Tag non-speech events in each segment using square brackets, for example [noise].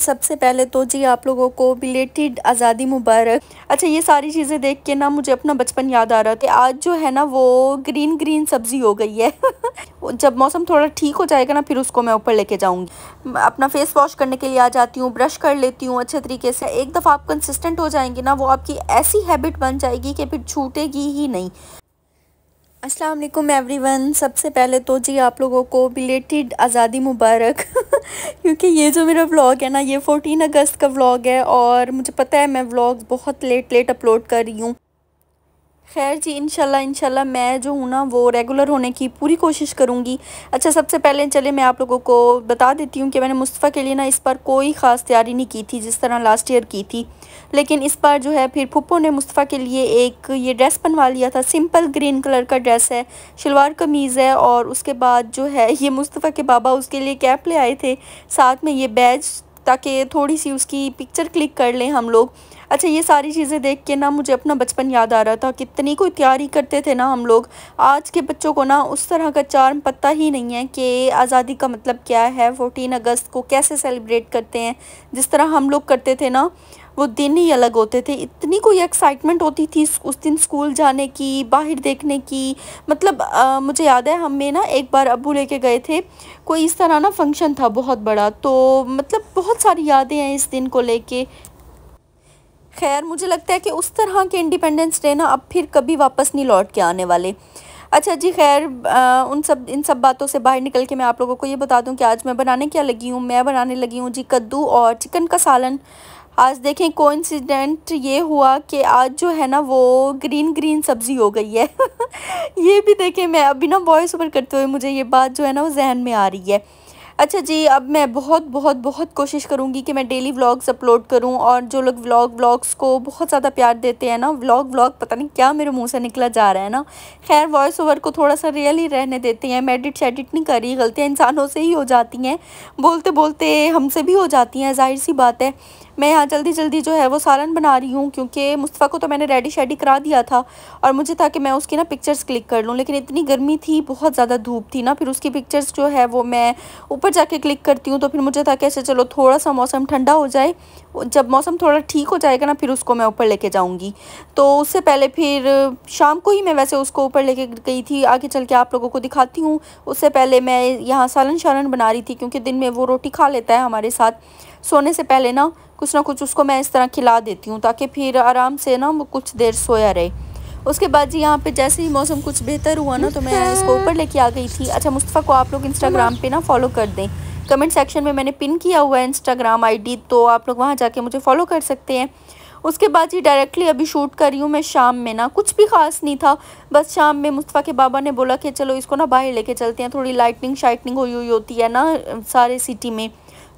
सबसे पहले तो जी आप लोगों को बिलेटेड आज़ादी मुबारक अच्छा ये सारी चीज़ें देख के ना मुझे अपना बचपन याद आ रहा था आज जो है ना वो ग्रीन ग्रीन सब्जी हो गई है [laughs] जब मौसम थोड़ा ठीक हो जाएगा ना फिर उसको मैं ऊपर लेके जाऊंगी अपना फेस वॉश करने के लिए आ जाती हूँ ब्रश कर लेती हूँ अच्छे तरीके से एक दफ़ा आप कंसिस्टेंट हो जाएंगे ना वो आपकी ऐसी हैबिट बन जाएगी कि फिर छूटेगी ही नहीं अस्सलाम वालेकुम एवरीवन सबसे पहले तो जी आप लोगों को बिलेटेड आज़ादी मुबारक [laughs] क्योंकि ये जो मेरा व्लॉग है ना ये 14 अगस्त का व्लॉग है और मुझे पता है मैं व्लॉग बहुत लेट लेट अपलोड कर रही हूँ खैर जी इनशाला इनशाला मैं जो हूँ ना वो रेगुलर होने की पूरी कोशिश करूँगी अच्छा सबसे पहले चले मैं आप लोगों को बता देती हूँ कि मैंने मुस्तफ़ा के लिए ना इस बार कोई ख़ास तैयारी नहीं की थी जिस तरह लास्ट ईयर की थी लेकिन इस बार जो है फिर पुप्पो ने मुस्तफ़ा के लिए एक ये ड्रेस बनवा लिया था सिंपल ग्रीन कलर का ड्रेस है शलवार कमीज़ है और उसके बाद जो है ये मुस्तफ़ा के बाबा उसके लिए कैप ले आए थे साथ में ये बैज ताकि थोड़ी सी उसकी पिक्चर क्लिक कर लें हम लोग अच्छा ये सारी चीज़ें देख के ना मुझे अपना बचपन याद आ रहा था कितनी कोई तैयारी करते थे ना हम लोग आज के बच्चों को ना उस तरह का चार्म पता ही नहीं है कि आज़ादी का मतलब क्या है फोर्टीन अगस्त को कैसे सेलिब्रेट करते हैं जिस तरह हम लोग करते थे ना वो दिन ही अलग होते थे इतनी कोई एक्साइटमेंट होती थी उस दिन स्कूल जाने की बाहर देखने की मतलब आ, मुझे याद है हमें ना एक बार अबू लेके गए थे कोई इस तरह ना फंक्शन था बहुत बड़ा तो मतलब बहुत सारी यादें हैं इस दिन को लेके खैर मुझे लगता है कि उस तरह के इंडिपेंडेंस डे ना अब फिर कभी वापस नहीं लौट के आने वाले अच्छा जी खैर उन सब इन सब बातों से बाहर निकल के मैं आप लोगों को ये बता दूं कि आज मैं बनाने क्या लगी हूँ मैं बनाने लगी हूँ जी कद्दू और चिकन का सालन आज देखें को ये हुआ कि आज जो है ना वो ग्रीन ग्रीन सब्ज़ी हो गई है [laughs] ये भी देखें मैं अभी ना बॉयस ओवर करते हुए मुझे ये बात जो है ना वो जहन में आ रही है अच्छा जी अब मैं बहुत बहुत बहुत कोशिश करूँगी कि मैं डेली व्लॉग्स अपलोड करूँ और जो लोग व्लॉग व्लॉग्स को बहुत ज़्यादा प्यार देते हैं ना व्लॉग व्लॉग पता नहीं क्या मेरे मुंह से निकला जा रहा है ना खैर वॉइस ओवर को थोड़ा सा रियल ही रहने देते हैं मैं एडिट शेडिट नहीं कर रही गलतियाँ इंसानों से ही हो जाती हैं बोलते बोलते हमसे भी हो जाती हैं जाहिर सी बात है मैं यहाँ जल्दी जल्दी जो है वो सालन बना रही हूँ क्योंकि मुस्तफ़ा को तो मैंने रेडी शेडी करा दिया था और मुझे था कि मैं उसकी ना पिक्चर्स क्लिक कर लूँ लेकिन इतनी गर्मी थी बहुत ज़्यादा धूप थी ना फिर उसकी पिक्चर्स जो है वो मैं ऊपर जाके क्लिक करती हूँ तो फिर मुझे था कि ऐसे चलो थोड़ा सा मौसम ठंडा हो जाए जब मौसम थोड़ा ठीक हो जाएगा ना फिर उसको मैं ऊपर लेके जाऊँगी तो उससे पहले फिर शाम को ही मैं वैसे उसको ऊपर लेके गई थी आगे चल के आप लोगों को दिखाती हूँ उससे पहले मैं यहाँ सालन शालन बना रही थी क्योंकि दिन में वो रोटी खा लेता है हमारे साथ सोने से पहले ना कुछ ना कुछ उसको मैं इस तरह खिला देती हूँ ताकि फिर आराम से ना वो कुछ देर सोया रहे उसके बाद जी यहाँ पे जैसे ही मौसम कुछ बेहतर हुआ ना तो मैं इसको ऊपर लेके आ गई थी अच्छा मुस्तफ़ा को आप लोग इंस्टाग्राम पे ना फॉलो कर दें कमेंट सेक्शन में मैंने पिन किया हुआ है इंस्टाग्राम आईडी तो आप लोग वहाँ जाके मुझे फॉलो कर सकते हैं उसके बाद जी डायरेक्टली अभी शूट कर रही हूँ मैं शाम में ना कुछ भी ख़ास नहीं था बस शाम में मुस्तफ़ा के बाबा ने बोला कि चलो इसको ना बाहर लेके चलते हैं थोड़ी लाइटनिंग शाइटनिंग हुई हुई होती है ना सारे सिटी में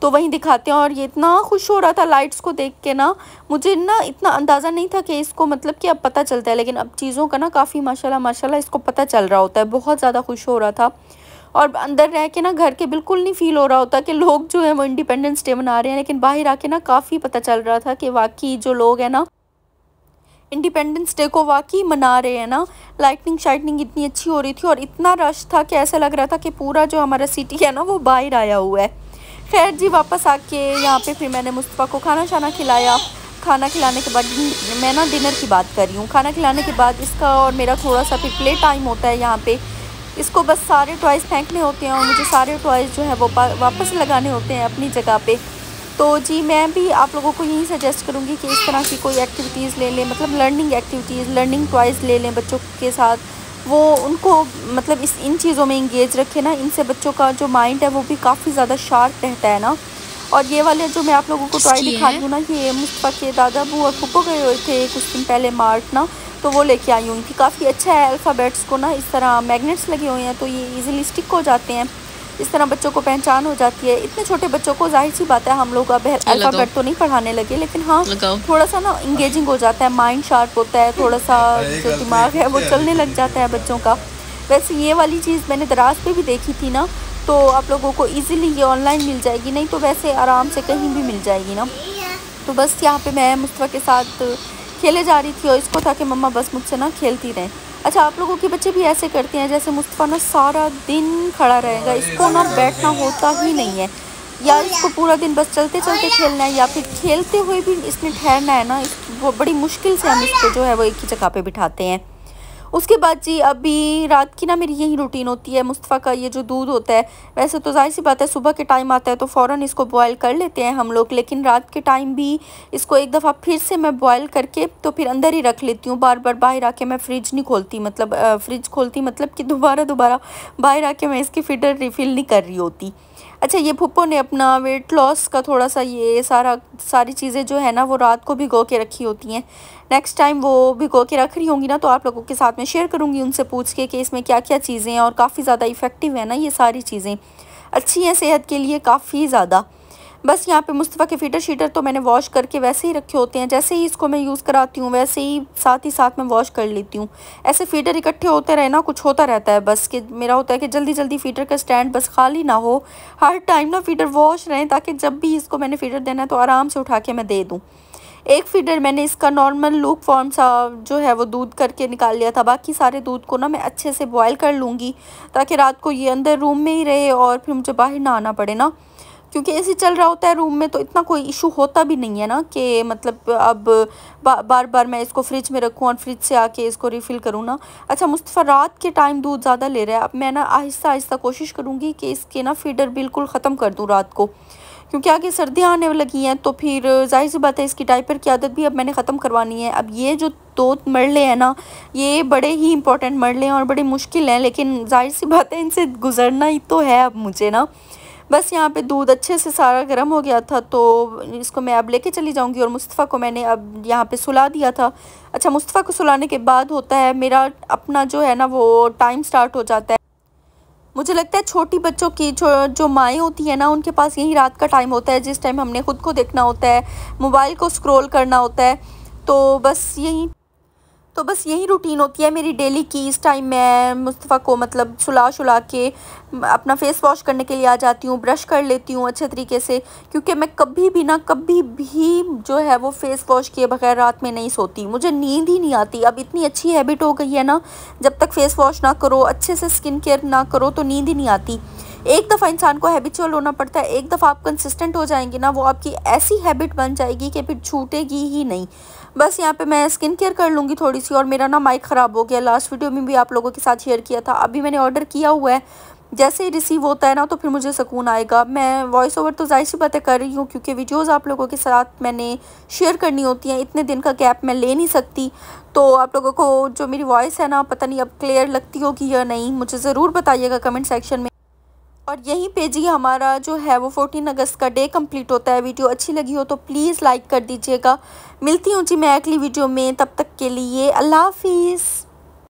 तो वहीं दिखाते हैं और ये इतना खुश हो रहा था लाइट्स को देख के ना मुझे ना इतना अंदाज़ा नहीं था कि इसको मतलब कि अब पता चलता है लेकिन अब चीज़ों का ना काफ़ी माशाल्लाह माशाल्लाह इसको पता चल रहा होता है बहुत ज़्यादा खुश हो रहा था और अंदर रह के ना घर के बिल्कुल नहीं फील हो रहा होता कि लोग जो है वो इंडिपेंडेंस डे मना रहे हैं लेकिन बाहर आके ना काफ़ी पता चल रहा था कि वाकई जो लोग हैं ना इंडिपेंडेंस डे को वाकई मना रहे हैं ना लाइटनिंग शाइटनिंग इतनी अच्छी हो रही थी और इतना रश था कि ऐसा लग रहा था कि पूरा जो हमारा सिटी है ना वो बाहर आया हुआ है खैर जी वापस आके यहाँ पे फिर मैंने मुस्तफ़ा को खाना शाना खिलाया खाना खिलाने के बाद मैं ना डिनर की बात कर रही हूँ खाना खिलाने के बाद इसका और मेरा थोड़ा सा फिर प्ले टाइम होता है यहाँ पे इसको बस सारे टॉयज़ फेंकने होते हैं और मुझे सारे टॉयज़ जो है वो वापस लगाने होते हैं अपनी जगह पे तो जी मैं भी आप लोगों को यही सजेस्ट करूँगी कि इस तरह की कोई एक्टिविटीज़ ले लें मतलब लर्निंग एक्टिविटीज़ लर्निंग टॉयज़ ले लें बच्चों के साथ वो उनको मतलब इस इन चीज़ों में इंगेज रखे ना इनसे बच्चों का जो माइंड है वो भी काफ़ी ज़्यादा शार्प रहता है ना और ये वाले जो मैं आप लोगों को ट्राई दिखा रही हूँ ना ये मुस्तफ़ा के दादा बू और फुप्पो गए हुए थे कुछ दिन पहले मार्ट ना तो वो लेके आई हूँ उनकी काफ़ी अच्छा है अल्फ़ाबेट्स को ना इस तरह मैगनेट्स लगे हुए हैं तो ये ईजिली स्टिक हो जाते हैं इस तरह बच्चों को पहचान हो जाती है इतने छोटे बच्चों को जाहिर सी बात है हम लोग अब अल्फ़ाबेट तो नहीं पढ़ाने लगे लेकिन हाँ थोड़ा सा ना इंगेजिंग हो जाता है माइंड शार्प होता है थोड़ा सा जो दिमाग है वो चलने लग जाता है बच्चों का वैसे ये वाली चीज़ मैंने दराज पर भी देखी थी ना तो आप लोगों को ईजिली ये ऑनलाइन मिल जाएगी नहीं तो वैसे आराम से कहीं भी मिल जाएगी ना तो बस यहाँ पर मैं मुस्तफ़ा के साथ खेले जा रही थी और इसको था कि मम्मा बस मुझसे ना खेलती रहें अच्छा आप लोगों के बच्चे भी ऐसे करते हैं जैसे मुस्तफ़ा ना सारा दिन खड़ा रहेगा इसको ना बैठना होता ही नहीं है या इसको पूरा दिन बस चलते चलते खेलना है या फिर खेलते हुए भी इसमें ठहरना है ना वो बड़ी मुश्किल से हम इसको जो है वो एक ही जगह पे बिठाते हैं उसके बाद जी अभी रात की ना मेरी यही रूटीन होती है मुस्तफ़ा का ये जो दूध होता है वैसे तो जाहिर सी बात है सुबह के टाइम आता है तो फ़ौर इसको बॉयल कर लेते हैं हम लोग लेकिन रात के टाइम भी इसको एक दफ़ा फिर से मैं बॉयल करके तो फिर अंदर ही रख लेती हूँ बार बार बाहर आके मैं फ्रिज नहीं खोलती मतलब फ्रिज खोलती मतलब कि दोबारा दोबारा बाहर आके मैं इसकी फिटर रिफ़िल नहीं कर रही होती अच्छा ये पुप्पो ने अपना वेट लॉस का थोड़ा सा ये सारा सारी चीज़ें जो है ना वो रात को भिगो के रखी होती हैं नेक्स्ट टाइम वो भिगो के रख रही होंगी ना तो आप लोगों के साथ में शेयर करूँगी उनसे पूछ के कि इसमें क्या क्या चीज़ें हैं और काफ़ी ज़्यादा इफ़ेक्टिव है ना ये सारी चीज़ें अच्छी हैं सेहत के लिए काफ़ी ज़्यादा बस यहाँ पे मुस्तफ़ा के फीटर शीटर तो मैंने वॉश करके वैसे ही रखे होते हैं जैसे ही इसको मैं यूज़ कराती हूँ वैसे ही साथ ही साथ मैं वॉश कर लेती हूँ ऐसे फीटर इकट्ठे होते रहे ना कुछ होता रहता है बस कि मेरा होता है कि जल्दी जल्दी फीटर का स्टैंड बस खाली ना हो हर टाइम ना फीटर वॉश रहें ताकि जब भी इसको मैंने फीटर देना है तो आराम से उठा के मैं दे दूँ एक फीडर मैंने इसका नॉर्मल लूक फॉर्म सा जो है वो दूध करके निकाल लिया था बाकी सारे दूध को ना मैं अच्छे से बॉयल कर लूँगी ताकि रात को ये अंदर रूम में ही रहे और फिर मुझे बाहर ना आना पड़े ना क्योंकि ऐसे चल रहा होता है रूम में तो इतना कोई इशू होता भी नहीं है ना कि मतलब अब बा, बार बार मैं इसको फ्रिज में रखूँ और फ्रिज से आके इसको रिफ़िल करूँ ना अच्छा मुस्तफ़ा रात के टाइम दूध ज़्यादा ले रहा है अब मैं ना आहिस्ता आहिस्ता कोशिश करूँगी कि इसके ना फीडर बिल्कुल ख़त्म कर दूँ रात को क्योंकि आगे सर्दियाँ आने लगी हैं तो फिर जाहिर सी बात है इसकी डाइपर की आदत भी अब मैंने ख़त्म करवानी है अब ये जो दो मरले हैं ना ये बड़े ही इंपॉर्टेंट मरले हैं और बड़े मुश्किल हैं लेकिन जाहिर सी बात है इनसे गुजरना ही तो है अब मुझे ना बस यहाँ पे दूध अच्छे से सारा गर्म हो गया था तो इसको मैं अब लेके चली जाऊँगी और मुस्तफ़ा को मैंने अब यहाँ पे सुला दिया था अच्छा मुस्तफ़ा को सुलाने के बाद होता है मेरा अपना जो है ना वो टाइम स्टार्ट हो जाता है मुझे लगता है छोटी बच्चों की जो जो माएँ होती हैं ना उनके पास यही रात का टाइम होता है जिस टाइम हमने ख़ुद को देखना होता है मोबाइल को स्क्रोल करना होता है तो बस यही तो बस यही रूटीन होती है मेरी डेली की इस टाइम मैं मुस्तफ़ा को मतलब सुला सुला के अपना फ़ेस वॉश करने के लिए आ जाती हूँ ब्रश कर लेती हूँ अच्छे तरीके से क्योंकि मैं कभी भी ना कभी भी जो है वो फ़ेस वॉश किए बगैर रात में नहीं सोती मुझे नींद ही नहीं आती अब इतनी अच्छी हैबिट हो गई है ना जब तक फ़ेस वॉश ना करो अच्छे से स्किन केयर ना करो तो नींद ही नहीं आती एक दफ़ा इंसान को हैबिचुअल होना पड़ता है एक दफ़ा आप कंसिस्टेंट हो जाएंगे ना वो आपकी ऐसी हैबिट बन जाएगी कि फिर छूटेगी ही नहीं बस यहाँ पे मैं स्किन केयर कर लूँगी थोड़ी सी और मेरा ना माइक ख़राब हो गया लास्ट वीडियो में भी आप लोगों के साथ शेयर किया था अभी मैंने ऑर्डर किया हुआ है जैसे ही रिसीव होता है ना तो फिर मुझे सुकून आएगा मैं वॉइस ओवर तो जाहिर सी बातें कर रही हूँ क्योंकि वीडियोज़ आप लोगों के साथ मैंने शेयर करनी होती हैं इतने दिन का गैप मैं ले नहीं सकती तो आप लोगों को जो मेरी वॉइस है ना पता नहीं अब क्लियर लगती होगी या नहीं मुझे ज़रूर बताइएगा कमेंट सेक्शन में और यहीं पे जी हमारा जो है वो 14 अगस्त का डे कंप्लीट होता है वीडियो अच्छी लगी हो तो प्लीज़ लाइक कर दीजिएगा मिलती हूँ जी मैं अगली वीडियो में तब तक के लिए अल्लाह हाफिज़